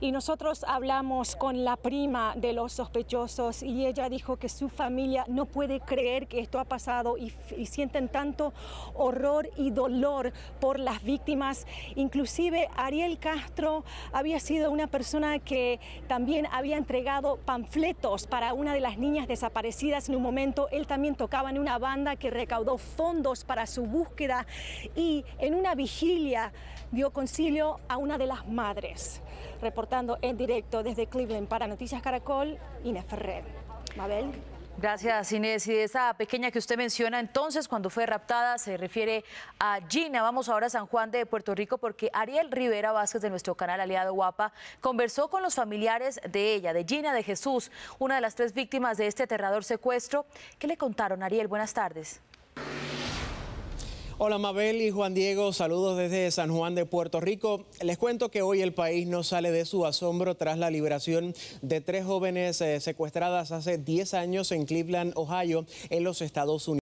y nosotros hablamos con la prima de los sospechosos y ella dijo que su familia no puede creer que esto ha pasado y, sienten tanto horror y dolor por las víctimas. Inclusive Ariel Castro había sido una persona que también había entregado panfletos para una de las niñas desaparecidas en un momento. Él también tocaba en una banda que recaudó fondos para su búsqueda y en una vigilia dio concilio a una de las madres en directo desde Cleveland para Noticias Caracol, Inés Ferrer. Mabel. Gracias Inés. Y esa pequeña que usted menciona entonces, cuando fue raptada, se refiere a Gina. Vamos ahora a San Juan de Puerto Rico porque Ariel Rivera Vázquez de nuestro canal Aliado Guapa conversó con los familiares de ella, de Gina de Jesús, una de las tres víctimas de este aterrador secuestro. ¿Qué le contaron, Ariel? Buenas tardes. Hola Mabel y Juan Diego, saludos desde San Juan de Puerto Rico. Les cuento que hoy el país no sale de su asombro tras la liberación de tres jóvenes eh, secuestradas hace 10 años en Cleveland, Ohio, en los Estados Unidos.